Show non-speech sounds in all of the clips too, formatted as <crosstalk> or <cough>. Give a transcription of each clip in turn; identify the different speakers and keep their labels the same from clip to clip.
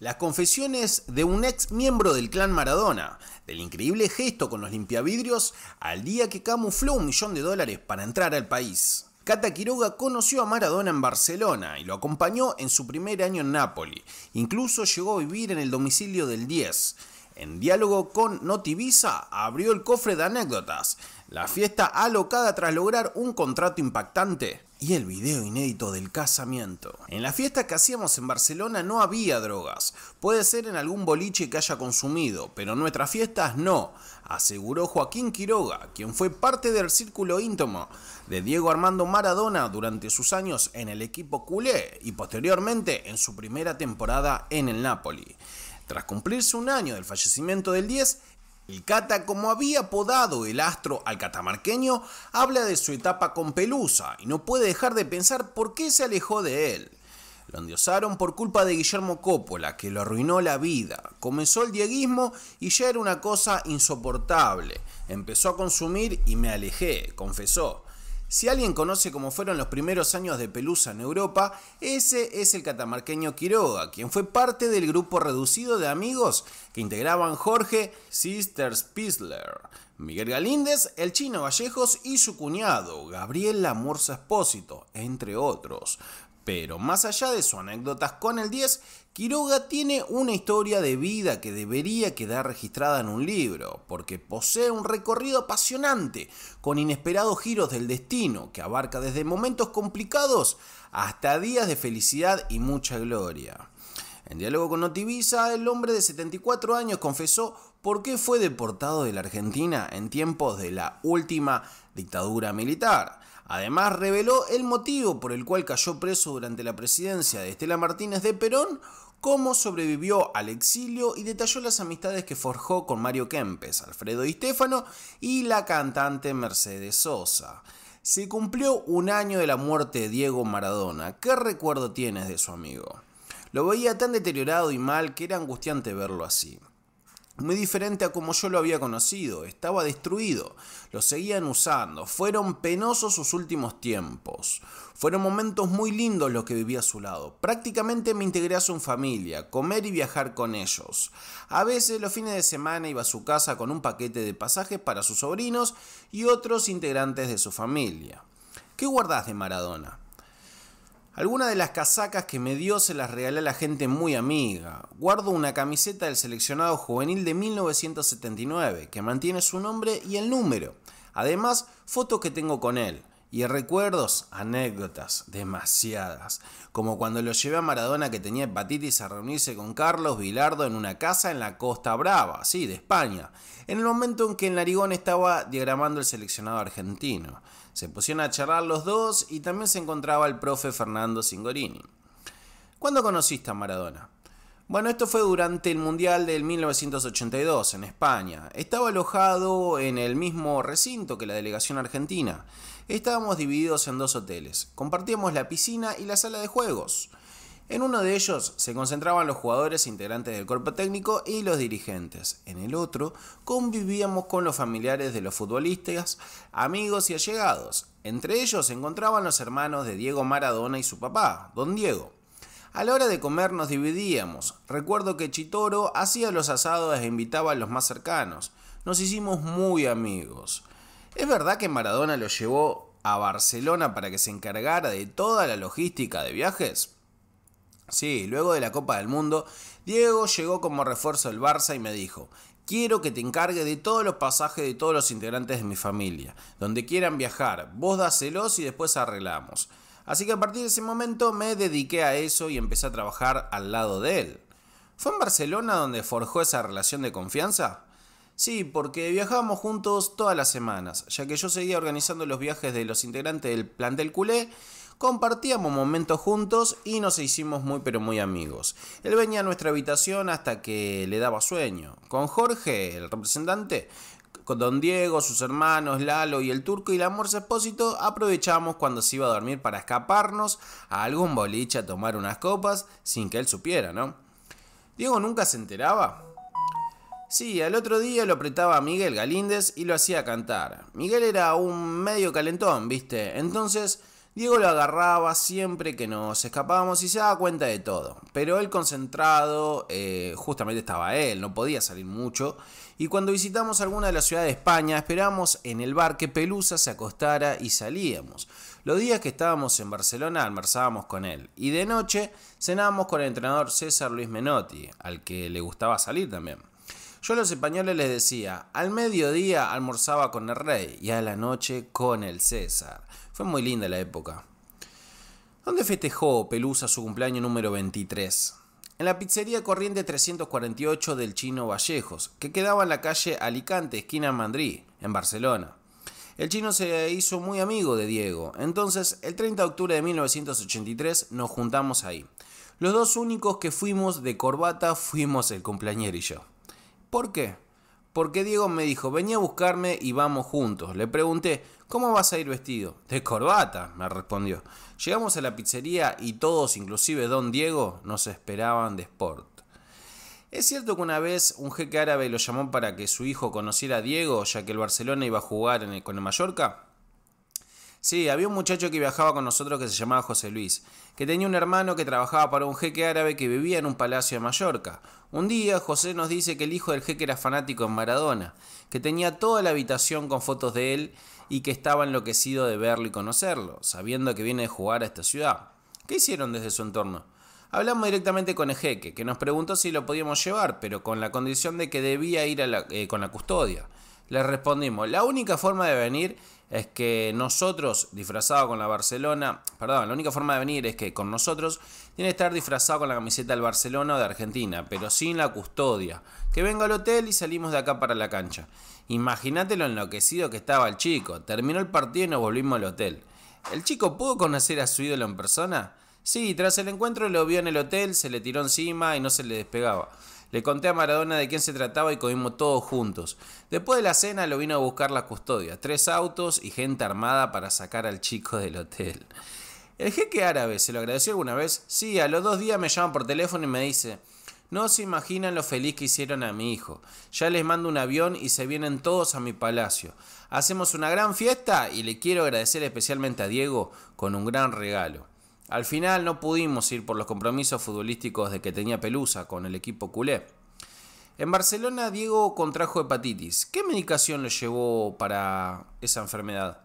Speaker 1: Las confesiones de un ex miembro del clan Maradona, del increíble gesto con los limpiavidrios al día que camufló un millón de dólares para entrar al país. Cata Quiroga conoció a Maradona en Barcelona y lo acompañó en su primer año en Nápoli. Incluso llegó a vivir en el domicilio del 10 en diálogo con Notivisa, abrió el cofre de anécdotas. La fiesta alocada tras lograr un contrato impactante y el video inédito del casamiento. En la fiesta que hacíamos en Barcelona no había drogas. Puede ser en algún boliche que haya consumido, pero en nuestras fiestas no, aseguró Joaquín Quiroga, quien fue parte del círculo íntimo de Diego Armando Maradona durante sus años en el equipo culé y posteriormente en su primera temporada en el Napoli. Tras cumplirse un año del fallecimiento del 10, el Cata, como había apodado el astro al catamarqueño, habla de su etapa con Pelusa y no puede dejar de pensar por qué se alejó de él. Lo endiosaron por culpa de Guillermo Coppola, que lo arruinó la vida. Comenzó el dieguismo y ya era una cosa insoportable. Empezó a consumir y me alejé, confesó. Si alguien conoce cómo fueron los primeros años de Pelusa en Europa, ese es el catamarqueño Quiroga, quien fue parte del grupo reducido de amigos que integraban Jorge Sisters Pisler, Miguel Galíndez, el chino Vallejos y su cuñado, Gabriel Lamorza Espósito, entre otros. Pero más allá de sus anécdotas con el 10, Quiroga tiene una historia de vida que debería quedar registrada en un libro, porque posee un recorrido apasionante, con inesperados giros del destino, que abarca desde momentos complicados hasta días de felicidad y mucha gloria. En diálogo con Notivisa, el hombre de 74 años confesó por qué fue deportado de la Argentina en tiempos de la última dictadura militar. Además, reveló el motivo por el cual cayó preso durante la presidencia de Estela Martínez de Perón, cómo sobrevivió al exilio y detalló las amistades que forjó con Mario Kempes, Alfredo Di Stefano y la cantante Mercedes Sosa. Se cumplió un año de la muerte de Diego Maradona. ¿Qué recuerdo tienes de su amigo? Lo veía tan deteriorado y mal que era angustiante verlo así muy diferente a como yo lo había conocido, estaba destruido, lo seguían usando, fueron penosos sus últimos tiempos, fueron momentos muy lindos los que viví a su lado, prácticamente me integré a su familia, comer y viajar con ellos, a veces los fines de semana iba a su casa con un paquete de pasajes para sus sobrinos y otros integrantes de su familia. ¿Qué guardás de Maradona? Algunas de las casacas que me dio se las regalé a la gente muy amiga. Guardo una camiseta del seleccionado juvenil de 1979, que mantiene su nombre y el número. Además, fotos que tengo con él. Y recuerdos, anécdotas, demasiadas. Como cuando lo llevé a Maradona que tenía hepatitis a reunirse con Carlos Vilardo en una casa en la Costa Brava, sí, de España, en el momento en que el larigón estaba diagramando el seleccionado argentino. Se pusieron a charlar los dos y también se encontraba el profe Fernando Singorini. ¿Cuándo conociste a Maradona? Bueno, esto fue durante el Mundial del 1982 en España. Estaba alojado en el mismo recinto que la delegación argentina. Estábamos divididos en dos hoteles. Compartíamos la piscina y la sala de juegos. En uno de ellos se concentraban los jugadores integrantes del cuerpo técnico y los dirigentes. En el otro convivíamos con los familiares de los futbolistas, amigos y allegados. Entre ellos se encontraban los hermanos de Diego Maradona y su papá, don Diego. A la hora de comer nos dividíamos. Recuerdo que Chitoro hacía los asados e invitaba a los más cercanos. Nos hicimos muy amigos. Es verdad que Maradona lo llevó a Barcelona para que se encargara de toda la logística de viajes. Sí, luego de la Copa del Mundo, Diego llegó como refuerzo al Barça y me dijo, quiero que te encargue de todos los pasajes de todos los integrantes de mi familia. Donde quieran viajar, vos dáselos y después arreglamos. Así que a partir de ese momento me dediqué a eso y empecé a trabajar al lado de él. ¿Fue en Barcelona donde forjó esa relación de confianza? Sí, porque viajábamos juntos todas las semanas, ya que yo seguía organizando los viajes de los integrantes del Plan del culé, compartíamos momentos juntos y nos hicimos muy pero muy amigos. Él venía a nuestra habitación hasta que le daba sueño. Con Jorge, el representante, con don Diego, sus hermanos, Lalo y el turco y la morsa expósito aprovechamos cuando se iba a dormir para escaparnos a algún boliche a tomar unas copas sin que él supiera, ¿no? Diego nunca se enteraba. Sí, al otro día lo apretaba a Miguel Galíndez y lo hacía cantar. Miguel era un medio calentón, viste, entonces Diego lo agarraba siempre que nos escapábamos y se daba cuenta de todo. Pero él concentrado eh, justamente estaba él, no podía salir mucho. Y cuando visitamos alguna de las ciudades de España, esperamos en el bar que Pelusa se acostara y salíamos. Los días que estábamos en Barcelona almorzábamos con él. Y de noche cenábamos con el entrenador César Luis Menotti, al que le gustaba salir también. Yo a los españoles les decía, al mediodía almorzaba con el rey y a la noche con el César. Fue muy linda la época. ¿Dónde festejó Pelusa su cumpleaños número 23? En la pizzería Corriente 348 del Chino Vallejos, que quedaba en la calle Alicante, esquina Madrid, en Barcelona. El chino se hizo muy amigo de Diego, entonces el 30 de octubre de 1983 nos juntamos ahí. Los dos únicos que fuimos de corbata fuimos el cumpleañero y yo. ¿Por qué? Porque Diego me dijo, venía a buscarme y vamos juntos. Le pregunté, ¿cómo vas a ir vestido? De corbata, me respondió. Llegamos a la pizzería y todos, inclusive don Diego, nos esperaban de sport. Es cierto que una vez un jeque árabe lo llamó para que su hijo conociera a Diego, ya que el Barcelona iba a jugar en el, con el Mallorca. Sí, había un muchacho que viajaba con nosotros que se llamaba José Luis, que tenía un hermano que trabajaba para un jeque árabe que vivía en un palacio de Mallorca. Un día José nos dice que el hijo del jeque era fanático en Maradona, que tenía toda la habitación con fotos de él y que estaba enloquecido de verlo y conocerlo, sabiendo que viene de jugar a esta ciudad. ¿Qué hicieron desde su entorno? Hablamos directamente con el jeque, que nos preguntó si lo podíamos llevar, pero con la condición de que debía ir eh, con la custodia. Le respondimos, la única forma de venir es que nosotros, disfrazado con la Barcelona, perdón, la única forma de venir es que con nosotros tiene que estar disfrazado con la camiseta del Barcelona o de Argentina, pero sin la custodia. Que venga al hotel y salimos de acá para la cancha. Imagínate lo enloquecido que estaba el chico. Terminó el partido y nos volvimos al hotel. ¿El chico pudo conocer a su ídolo en persona? Sí, tras el encuentro lo vio en el hotel, se le tiró encima y no se le despegaba. Le conté a Maradona de quién se trataba y comimos todos juntos. Después de la cena lo vino a buscar la custodia, tres autos y gente armada para sacar al chico del hotel. El jeque árabe, ¿se lo agradeció alguna vez? Sí, a los dos días me llaman por teléfono y me dice, no se imaginan lo feliz que hicieron a mi hijo. Ya les mando un avión y se vienen todos a mi palacio. Hacemos una gran fiesta y le quiero agradecer especialmente a Diego con un gran regalo. Al final no pudimos ir por los compromisos futbolísticos de que tenía Pelusa con el equipo culé. En Barcelona Diego contrajo hepatitis. ¿Qué medicación le llevó para esa enfermedad?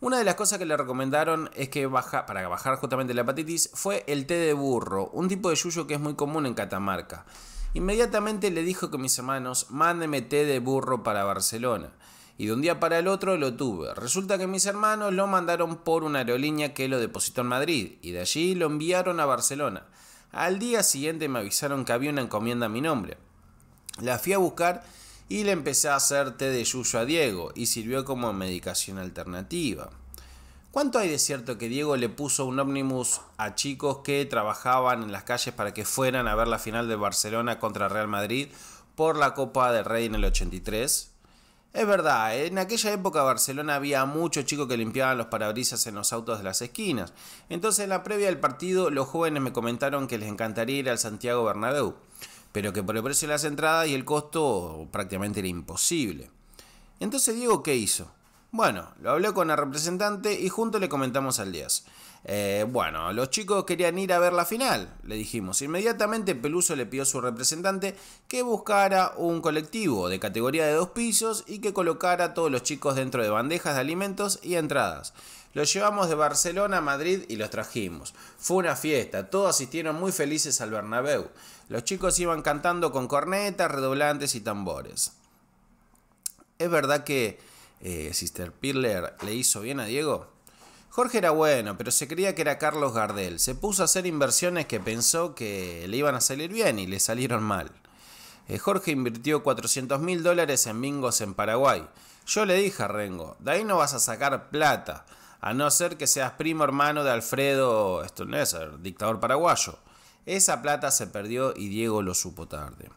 Speaker 1: Una de las cosas que le recomendaron es que baja, para bajar justamente la hepatitis fue el té de burro, un tipo de yuyo que es muy común en Catamarca. Inmediatamente le dijo que mis hermanos, mándeme té de burro para Barcelona y de un día para el otro lo tuve. Resulta que mis hermanos lo mandaron por una aerolínea que lo depositó en Madrid y de allí lo enviaron a Barcelona. Al día siguiente me avisaron que había una encomienda a mi nombre. La fui a buscar y le empecé a hacer té de yuyo a Diego y sirvió como medicación alternativa. ¿Cuánto hay de cierto que Diego le puso un ómnibus a chicos que trabajaban en las calles para que fueran a ver la final de Barcelona contra Real Madrid por la Copa del Rey en el 83? Es verdad, en aquella época Barcelona había muchos chicos que limpiaban los parabrisas en los autos de las esquinas. Entonces en la previa del partido los jóvenes me comentaron que les encantaría ir al Santiago Bernabéu, pero que por el precio de las entradas y el costo prácticamente era imposible. Entonces Diego, ¿qué hizo? Bueno, lo hablé con la representante y juntos le comentamos al 10. Eh, bueno, los chicos querían ir a ver la final, le dijimos. Inmediatamente Peluso le pidió a su representante que buscara un colectivo de categoría de dos pisos y que colocara a todos los chicos dentro de bandejas de alimentos y entradas. Los llevamos de Barcelona a Madrid y los trajimos. Fue una fiesta, todos asistieron muy felices al Bernabéu. Los chicos iban cantando con cornetas, redoblantes y tambores. Es verdad que eh, Sister Pirler le hizo bien a Diego? Jorge era bueno, pero se creía que era Carlos Gardel. Se puso a hacer inversiones que pensó que le iban a salir bien y le salieron mal. Eh, Jorge invirtió 400 mil dólares en bingos en Paraguay. Yo le dije a Rengo, de ahí no vas a sacar plata, a no ser que seas primo hermano de Alfredo Stonezer, dictador paraguayo. Esa plata se perdió y Diego lo supo tarde.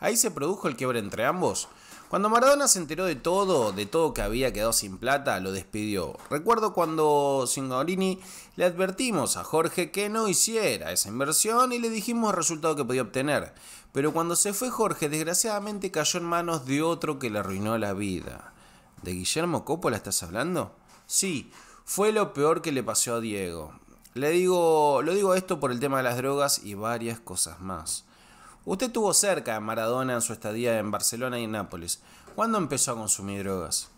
Speaker 1: Ahí se produjo el quiebre entre ambos. Cuando Maradona se enteró de todo, de todo que había quedado sin plata, lo despidió. Recuerdo cuando Signorini le advertimos a Jorge que no hiciera esa inversión y le dijimos el resultado que podía obtener. Pero cuando se fue Jorge, desgraciadamente cayó en manos de otro que le arruinó la vida. ¿De Guillermo Coppola estás hablando? Sí, fue lo peor que le pasó a Diego. Le digo, lo digo esto por el tema de las drogas y varias cosas más. Usted estuvo cerca de Maradona en su estadía en Barcelona y en Nápoles. ¿Cuándo empezó a consumir drogas?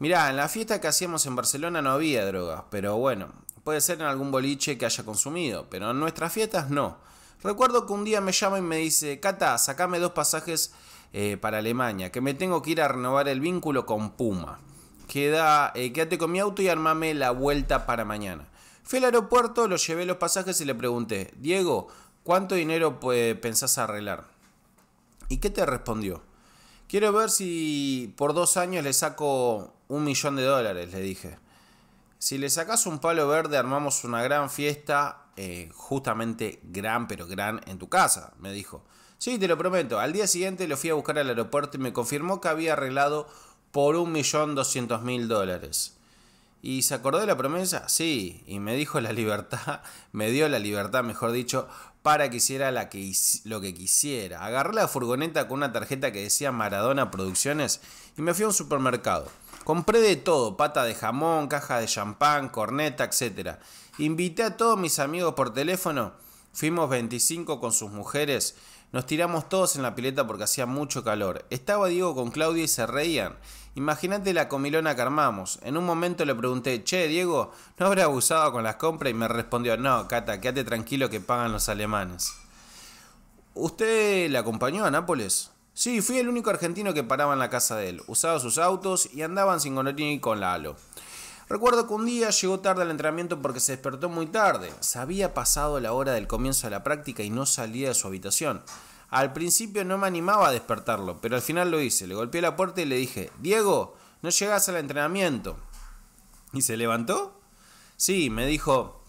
Speaker 1: Mirá, en la fiesta que hacíamos en Barcelona no había drogas, pero bueno, puede ser en algún boliche que haya consumido, pero en nuestras fiestas no. Recuerdo que un día me llama y me dice, Cata, sacame dos pasajes eh, para Alemania, que me tengo que ir a renovar el vínculo con Puma. Queda, eh, quédate con mi auto y armame la vuelta para mañana. Fui al aeropuerto, lo llevé los pasajes y le pregunté, Diego, ¿Cuánto dinero pues, pensás arreglar? ¿Y qué te respondió? Quiero ver si por dos años le saco un millón de dólares, le dije. Si le sacas un palo verde, armamos una gran fiesta, eh, justamente gran, pero gran, en tu casa, me dijo. Sí, te lo prometo. Al día siguiente lo fui a buscar al aeropuerto y me confirmó que había arreglado por un millón doscientos mil dólares. ¿Y se acordó de la promesa? Sí, y me dijo la libertad, <laughs> me dio la libertad, mejor dicho, para que hiciera lo que quisiera. Agarré la furgoneta con una tarjeta que decía Maradona Producciones y me fui a un supermercado. Compré de todo, pata de jamón, caja de champán, corneta, etc. Invité a todos mis amigos por teléfono. Fuimos 25 con sus mujeres nos tiramos todos en la pileta porque hacía mucho calor. Estaba Diego con Claudia y se reían. Imagínate la comilona que armamos. En un momento le pregunté, che, Diego, ¿no habrá abusado con las compras? Y me respondió, no, Cata, quédate tranquilo que pagan los alemanes. ¿Usted le acompañó a Nápoles? Sí, fui el único argentino que paraba en la casa de él. Usaba sus autos y andaban sin y con la Recuerdo que un día llegó tarde al entrenamiento porque se despertó muy tarde. Se había pasado la hora del comienzo de la práctica y no salía de su habitación. Al principio no me animaba a despertarlo, pero al final lo hice. Le golpeé la puerta y le dije, Diego, no llegas al entrenamiento. ¿Y se levantó? Sí, me dijo,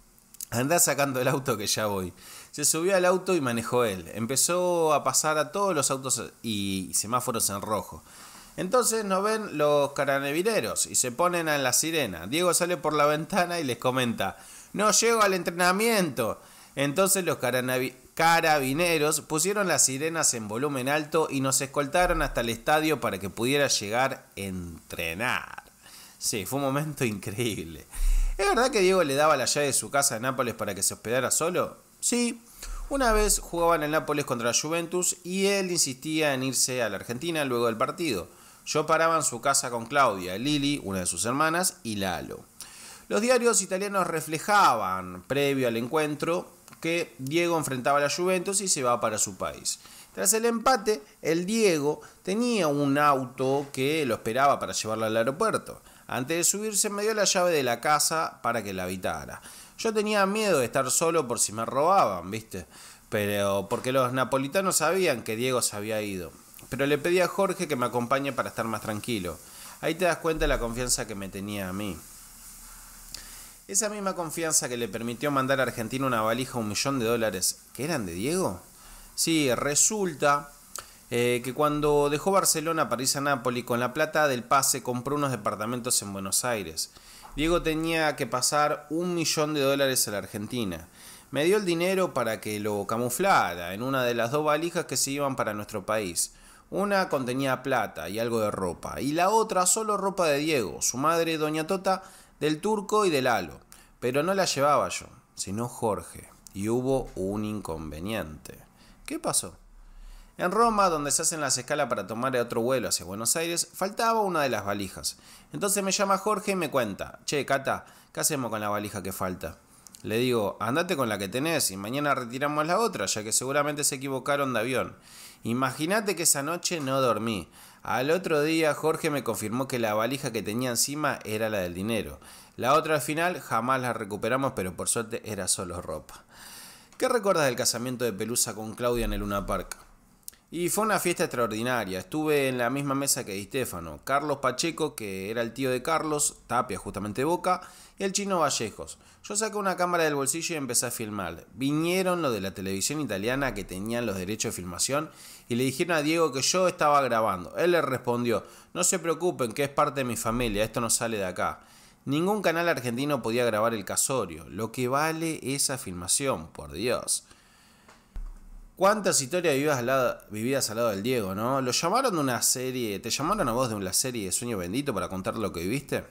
Speaker 1: andá sacando el auto que ya voy. Se subió al auto y manejó él. Empezó a pasar a todos los autos y semáforos en rojo. Entonces nos ven los carabineros y se ponen a la sirena. Diego sale por la ventana y les comenta, no llego al entrenamiento. Entonces los carabineros pusieron las sirenas en volumen alto y nos escoltaron hasta el estadio para que pudiera llegar a entrenar. Sí, fue un momento increíble. ¿Es verdad que Diego le daba la llave de su casa en Nápoles para que se hospedara solo? Sí. Una vez jugaban en Nápoles contra la Juventus y él insistía en irse a la Argentina luego del partido. Yo paraba en su casa con Claudia, Lili, una de sus hermanas, y Lalo. Los diarios italianos reflejaban, previo al encuentro, que Diego enfrentaba a la Juventus y se va para su país. Tras el empate, el Diego tenía un auto que lo esperaba para llevarlo al aeropuerto. Antes de subirse me dio la llave de la casa para que la habitara. Yo tenía miedo de estar solo por si me robaban, ¿viste? Pero porque los napolitanos sabían que Diego se había ido. Pero le pedí a Jorge que me acompañe para estar más tranquilo. Ahí te das cuenta de la confianza que me tenía a mí. Esa misma confianza que le permitió mandar a Argentina una valija a un millón de dólares, que eran de Diego. Sí, resulta eh, que cuando dejó Barcelona París irse a Nápoles con la plata del pase compró unos departamentos en Buenos Aires. Diego tenía que pasar un millón de dólares a la Argentina. Me dio el dinero para que lo camuflara en una de las dos valijas que se iban para nuestro país. Una contenía plata y algo de ropa, y la otra solo ropa de Diego, su madre, doña Tota, del turco y del halo. Pero no la llevaba yo, sino Jorge, y hubo un inconveniente. ¿Qué pasó? En Roma, donde se hacen las escalas para tomar otro vuelo hacia Buenos Aires, faltaba una de las valijas. Entonces me llama Jorge y me cuenta, che, Cata, ¿qué hacemos con la valija que falta? Le digo, andate con la que tenés y mañana retiramos la otra, ya que seguramente se equivocaron de avión. Imagínate que esa noche no dormí. Al otro día Jorge me confirmó que la valija que tenía encima era la del dinero. La otra al final jamás la recuperamos, pero por suerte era solo ropa. ¿Qué recuerdas del casamiento de Pelusa con Claudia en el Luna Park? Y fue una fiesta extraordinaria. Estuve en la misma mesa que Di Stefano, Carlos Pacheco, que era el tío de Carlos, Tapia justamente Boca, y el chino Vallejos. Yo saqué una cámara del bolsillo y empecé a filmar. Vinieron los de la televisión italiana que tenían los derechos de filmación y le dijeron a Diego que yo estaba grabando. Él le respondió, no se preocupen que es parte de mi familia, esto no sale de acá. Ningún canal argentino podía grabar el casorio. Lo que vale esa filmación, por Dios. ¿Cuántas historias vivías al, lado, al lado del Diego, no? ¿Lo llamaron de una serie? ¿Te llamaron a vos de una serie de Sueño Bendito para contar lo que viviste?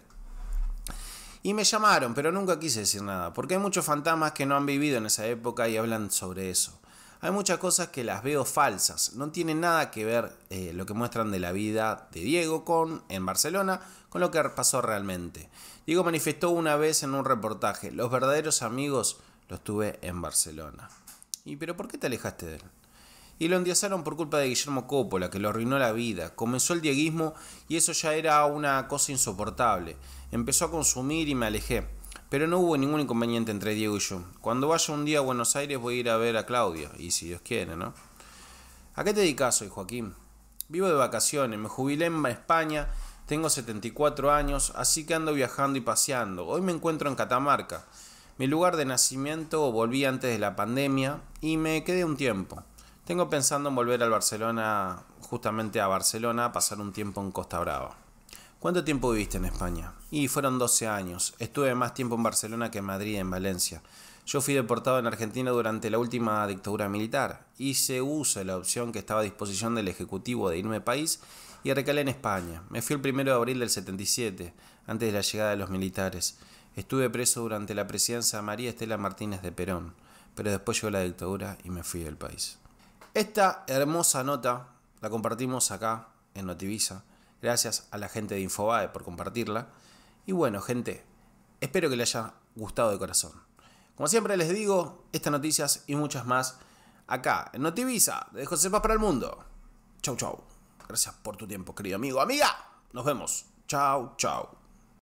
Speaker 1: Y me llamaron, pero nunca quise decir nada, porque hay muchos fantasmas que no han vivido en esa época y hablan sobre eso. Hay muchas cosas que las veo falsas, no tienen nada que ver eh, lo que muestran de la vida de Diego con, en Barcelona con lo que pasó realmente. Diego manifestó una vez en un reportaje, los verdaderos amigos los tuve en Barcelona. ¿Y pero por qué te alejaste de él? Y lo endiosaron por culpa de Guillermo Coppola, que lo arruinó la vida. Comenzó el dieguismo y eso ya era una cosa insoportable. Empezó a consumir y me alejé. Pero no hubo ningún inconveniente entre Diego y yo. Cuando vaya un día a Buenos Aires voy a ir a ver a Claudia, y si Dios quiere, ¿no? ¿A qué te dedicas hoy, Joaquín? Vivo de vacaciones, me jubilé en España, tengo 74 años, así que ando viajando y paseando. Hoy me encuentro en Catamarca. Mi lugar de nacimiento volví antes de la pandemia y me quedé un tiempo. Tengo pensando en volver a Barcelona, justamente a Barcelona, a pasar un tiempo en Costa Brava. ¿Cuánto tiempo viviste en España? Y fueron 12 años. Estuve más tiempo en Barcelona que en Madrid, en Valencia. Yo fui deportado en Argentina durante la última dictadura militar. y se de la opción que estaba a disposición del Ejecutivo de irme país y recalé en España. Me fui el 1 de abril del 77, antes de la llegada de los militares. Estuve preso durante la presidencia de María Estela Martínez de Perón, pero después llegó la dictadura y me fui del país. Esta hermosa nota la compartimos acá en Notivisa. Gracias a la gente de Infobae por compartirla. Y bueno, gente, espero que les haya gustado de corazón. Como siempre les digo, estas noticias y muchas más acá en Notivisa de José Paz para el Mundo. Chau, chau. Gracias por tu tiempo, querido amigo, amiga. Nos vemos. Chau, chau.